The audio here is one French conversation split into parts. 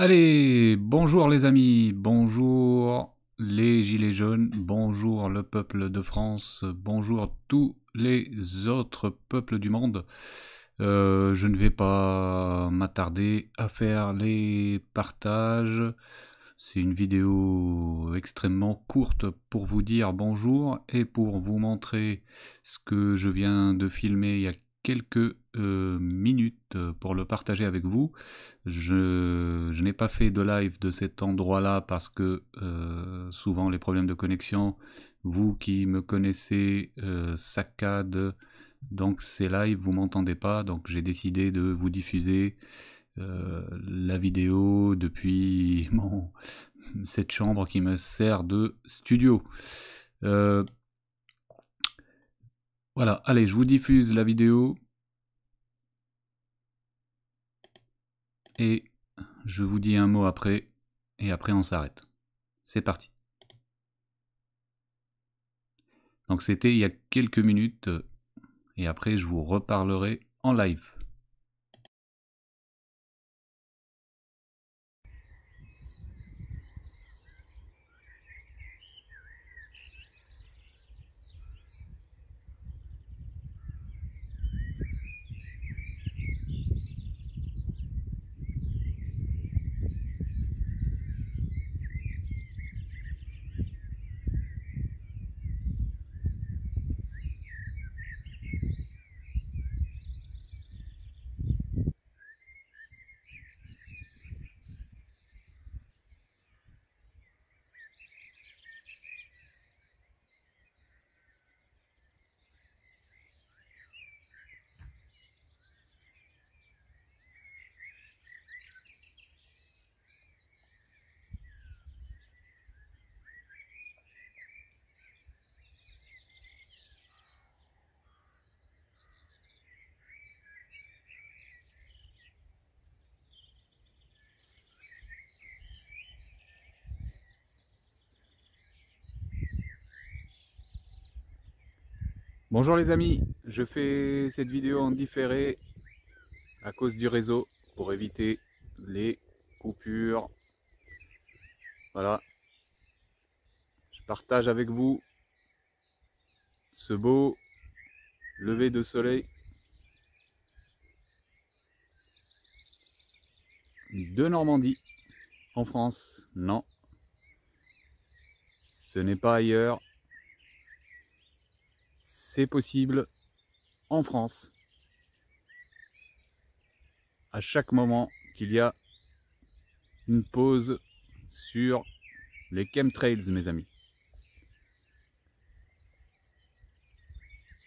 Allez, bonjour les amis, bonjour les Gilets jaunes, bonjour le peuple de France, bonjour tous les autres peuples du monde. Euh, je ne vais pas m'attarder à faire les partages. C'est une vidéo extrêmement courte pour vous dire bonjour et pour vous montrer ce que je viens de filmer il y a quelques euh, minutes euh, pour le partager avec vous. Je, n'ai pas fait de live de cet endroit-là parce que euh, souvent les problèmes de connexion, vous qui me connaissez, euh, saccade. Donc ces live vous m'entendez pas. Donc j'ai décidé de vous diffuser la vidéo depuis mon cette chambre qui me sert de studio. Voilà, allez, je vous diffuse la vidéo. Et je vous dis un mot après, et après on s'arrête. C'est parti. Donc c'était il y a quelques minutes, et après je vous reparlerai en live. Bonjour les amis, je fais cette vidéo en différé à cause du réseau pour éviter les coupures. Voilà, je partage avec vous ce beau lever de soleil de Normandie en France. Non, ce n'est pas ailleurs possible en France. À chaque moment qu'il y a une pause sur les chemtrails, mes amis.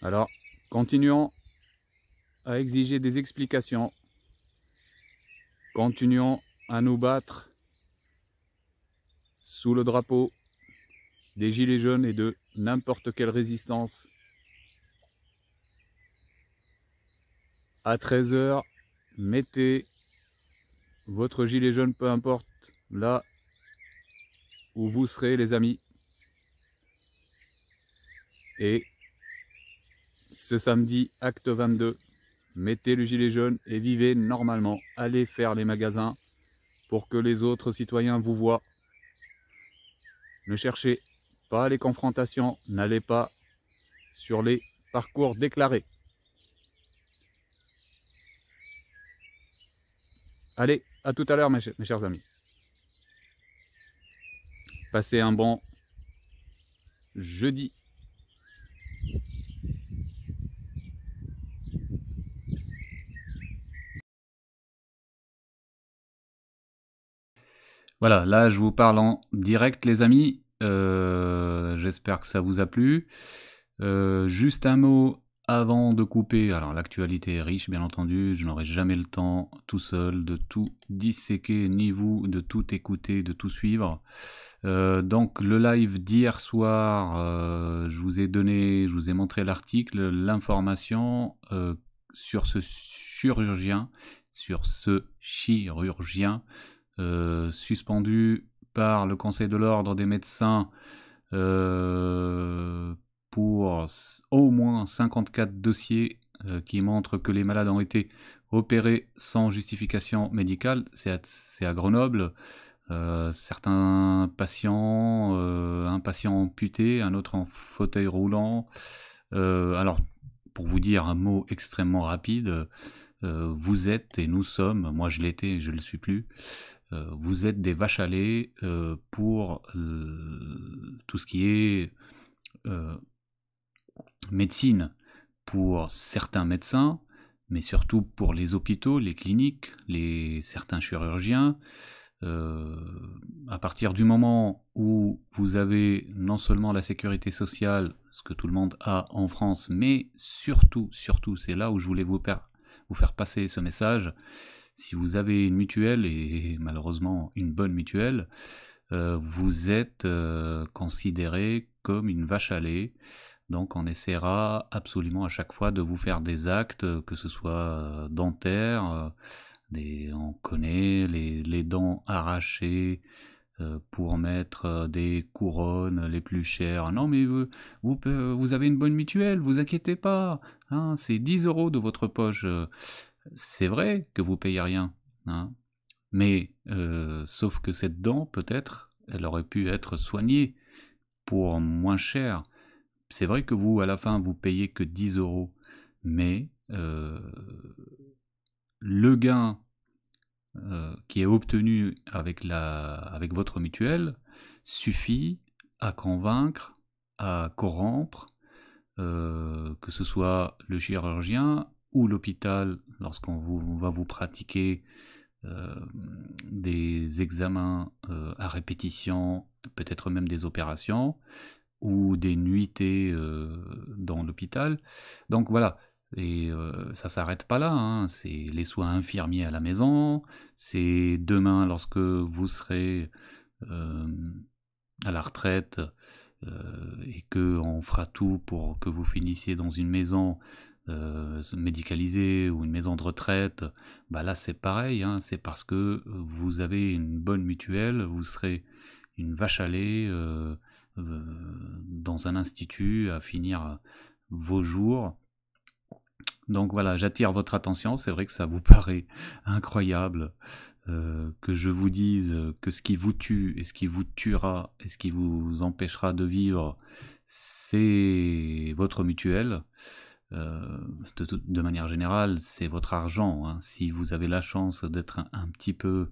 Alors, continuons à exiger des explications. Continuons à nous battre sous le drapeau des Gilets jaunes et de n'importe quelle résistance à 13h, mettez votre gilet jaune, peu importe, là où vous serez les amis. Et ce samedi, acte 22, mettez le gilet jaune et vivez normalement. Allez faire les magasins pour que les autres citoyens vous voient. Ne cherchez pas les confrontations, n'allez pas sur les parcours déclarés. Allez, à tout à l'heure mes, chers amis. Passez un bon jeudi. Voilà, là je vous parle en direct les amis. Euh, j'espère que ça vous a plu. Euh, juste un mot avant de couper, alors l'actualité est riche bien entendu, je n'aurai jamais le temps tout seul de tout disséquer, ni vous, de tout écouter, de tout suivre. Euh, donc le live d'hier soir, euh, je vous ai donné, je vous ai montré l'article, l'information euh, sur ce chirurgien, sur ce chirurgien suspendu par le Conseil de l'ordre des médecins pour au moins 54 dossiers euh, qui montrent que les malades ont été opérés sans justification médicale. C'est à, Grenoble. Euh, certains patients, euh, un patient amputé, un autre en fauteuil roulant. alors, pour vous dire un mot extrêmement rapide, vous êtes et nous sommes, moi je l'étais, je ne le suis plus, vous êtes des vaches à lait pour tout ce qui est médecine pour certains médecins, mais surtout pour les hôpitaux, les cliniques, les certains chirurgiens. Euh, à partir du moment où vous avez non seulement la sécurité sociale, ce que tout le monde a en France, mais surtout, surtout, c'est là où je voulais vous, vous faire passer ce message. Si vous avez une mutuelle, et malheureusement une bonne mutuelle, euh, vous êtes euh, considéré comme une vache à lait. Donc on essaiera absolument à chaque fois de vous faire des actes, euh, que ce soit euh, dentaires, euh, des, on connaît les, dents arrachées, pour mettre des couronnes les plus chères. Non, mais vous, vous, avez une bonne mutuelle, vous inquiétez pas. Hein, c'est 10 euros de votre poche. C'est vrai que vous payez rien. Hein, mais sauf que cette dent, peut-être, elle aurait pu être soignée pour moins cher c'est vrai que vous, à la fin, vous payez que 10 euros, mais euh, le gain euh, qui est obtenu avec, la, avec votre mutuelle suffit à convaincre, à corrompre, euh, que ce soit le chirurgien ou l'hôpital lorsqu'on va vous pratiquer des examens à répétition, peut-être même des opérations, ou des nuitées euh, dans l'hôpital. Donc voilà, et euh, ça s'arrête pas là, hein. c'est les soins infirmiers à la maison, c'est demain lorsque vous serez euh, à la retraite et que on fera tout pour que vous finissiez dans une maison médicalisée ou une maison de retraite. Bah là c'est pareil, hein. c'est parce que vous avez une bonne mutuelle, vous serez une vache à lait euh, dans un institut, à finir vos jours. Donc voilà, j'attire votre attention. C'est vrai que ça vous paraît incroyable euh, que je vous dise que ce qui vous tue et ce qui vous tuera et ce qui vous empêchera de vivre, c'est votre mutuelle. Euh, de, manière générale, c'est votre argent. Hein. Si vous avez la chance d'être un, petit peu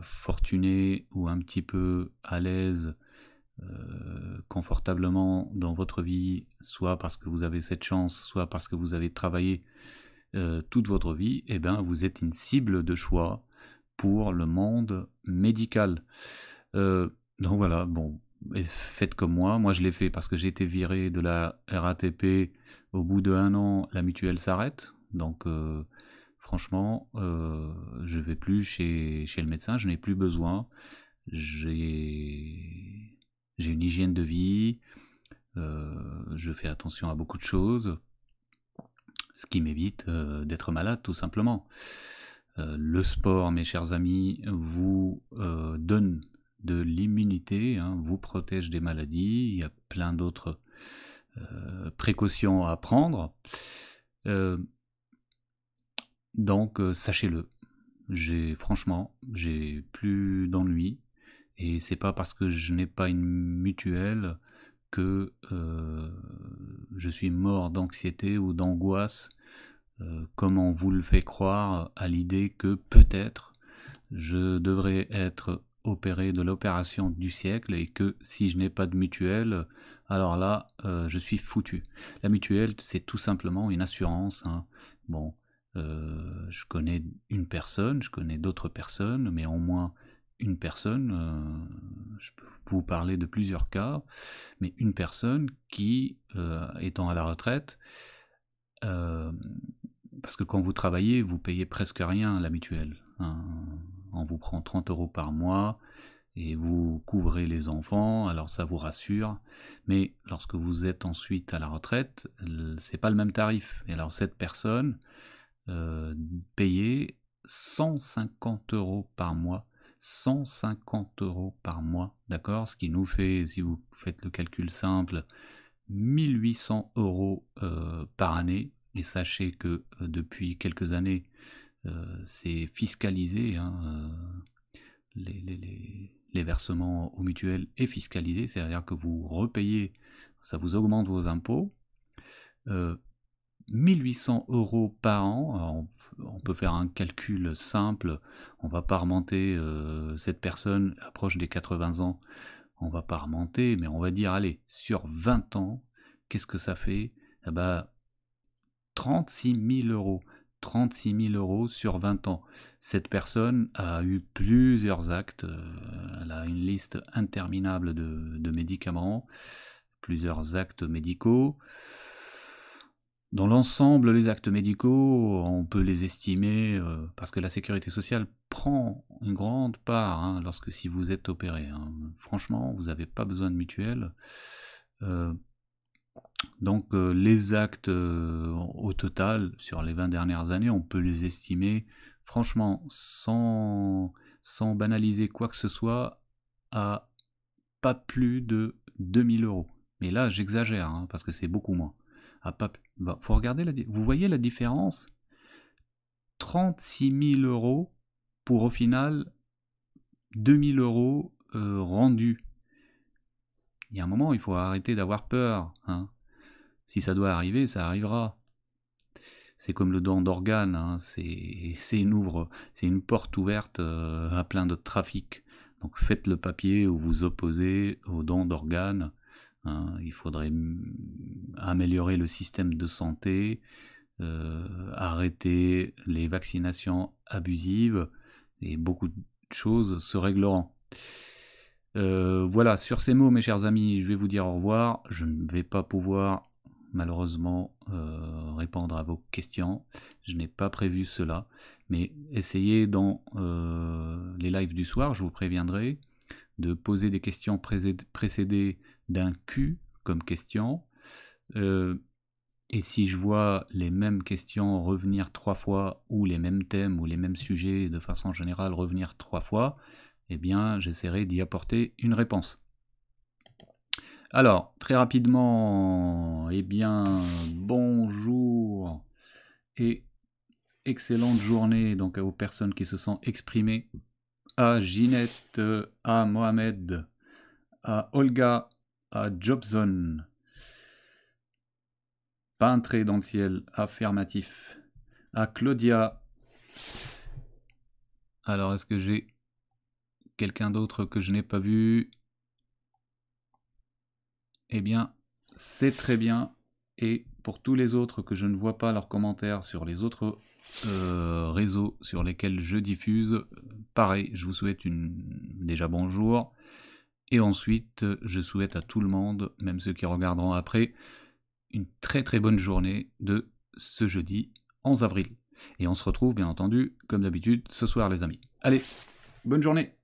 fortuné ou un petit peu à l'aise euh, confortablement dans votre vie, soit parce que vous avez cette chance, soit parce que vous avez travaillé euh, toute votre vie, eh ben, vous êtes une cible de choix pour le monde médical. Euh, donc voilà, bon, faites comme moi. Moi, je l'ai fait parce que j'ai été viré de la RATP. Au bout d'un an, la mutuelle s'arrête. Donc, franchement, je je vais plus chez, chez le médecin. Je n'ai plus besoin. J'ai j'ai une hygiène de vie, euh, je fais attention à beaucoup de choses, ce qui m'évite euh, d'être malade tout simplement. Euh, le sport, mes chers amis, vous donne de l'immunité, hein, vous protège des maladies, il y a plein d'autres précautions à prendre. donc sachez-le, j'ai franchement, j'ai plus d'ennuis, et c'est pas parce que je n'ai pas une mutuelle que euh, je suis mort d'anxiété ou d'angoisse, euh, comme on vous le fait croire à l'idée que peut-être je devrais être opéré de l'opération du siècle et que si je n'ai pas de mutuelle, alors là, euh, je suis foutu. La mutuelle, c'est tout simplement une assurance. Hein. Bon, je connais une personne, je connais d'autres personnes, mais au moins une personne, euh, je peux vous parler de plusieurs cas, mais une personne qui, euh, étant à la retraite, euh, parce que quand vous travaillez, vous payez presque rien à la mutuelle. Hein. On vous prend 30 euros par mois et vous couvrez les enfants, alors ça vous rassure. Mais lorsque vous êtes ensuite à la retraite, c'est pas le même tarif. Et alors cette personne payait 150 euros par mois 150 euros par mois, d'accord Ce qui nous fait, si vous faites le calcul simple, 1800 euros euh, par année. Et sachez que euh, depuis quelques années, euh, c'est fiscalisé. Hein, les, versements aux mutuelles est fiscalisé, c'est-à-dire que vous repayez, ça vous augmente vos impôts. 1800 euros par an. on peut faire un calcul simple. On va pas remonter, euh, cette personne approche des 80 ans. On va pas remonter, mais on va dire, allez, sur 20 ans, qu'est-ce que ça fait 36 000 eh ben, euros. 36 000 euros sur 20 ans. Cette personne a eu plusieurs actes. Euh, elle a une liste interminable de médicaments, plusieurs actes médicaux. Dans l'ensemble, les actes médicaux, on peut les estimer euh, parce que la sécurité sociale prend une grande part hein, lorsque si vous êtes opéré. Hein. Franchement, vous n'avez pas besoin de mutuelle. Euh, donc euh, les actes au total sur les 20 dernières années, on peut les estimer franchement sans, sans banaliser quoi que ce soit à pas plus de 2000 euros. Mais là, j'exagère hein, parce que c'est beaucoup moins faut regarder vous voyez la différence 36 000 euros pour au final 2 000 euros euh, rendus. Il y a un moment, il faut arrêter d'avoir peur. Hein. Si ça doit arriver, ça arrivera. C'est comme le don d'organes, hein, c'est une ouvre, c'est une porte ouverte euh, à plein de trafic. Donc faites le papier ou vous opposez au don d'organes. Hein. il faudrait améliorer le système de santé, euh, arrêter les vaccinations abusives et beaucoup de choses se régleront. Euh, voilà, sur ces mots, mes chers amis, je vais vous dire au revoir. Je ne vais pas pouvoir, malheureusement, euh, répondre à vos questions. Je n'ai pas prévu cela. Mais essayez dans les lives du soir, je vous préviendrai, de poser des questions précédées d'un cul comme question. Euh, et si je vois les mêmes questions revenir trois fois, ou les mêmes thèmes, ou les mêmes sujets de façon générale revenir trois fois, eh bien j'essaierai d'y apporter une réponse. Alors, très rapidement, eh bien, bonjour et excellente journée donc aux personnes qui se sont exprimées, à Ginette, à Mohamed, à Olga, à Jobson. peintre dans le ciel, affirmatif. À Claudia. Alors, est-ce que j'ai quelqu'un d'autre que je n'ai pas vu Eh bien, c'est très bien. Et pour tous les autres que je ne vois pas leurs commentaires sur les autres euh, réseaux sur lesquels je diffuse, pareil, je vous souhaite une déjà bonjour et ensuite, je souhaite à tout le monde, même ceux qui regarderont après, une très très bonne journée de ce jeudi 11 avril. Et on se retrouve bien entendu, comme d'habitude, ce soir les amis. Allez, bonne journée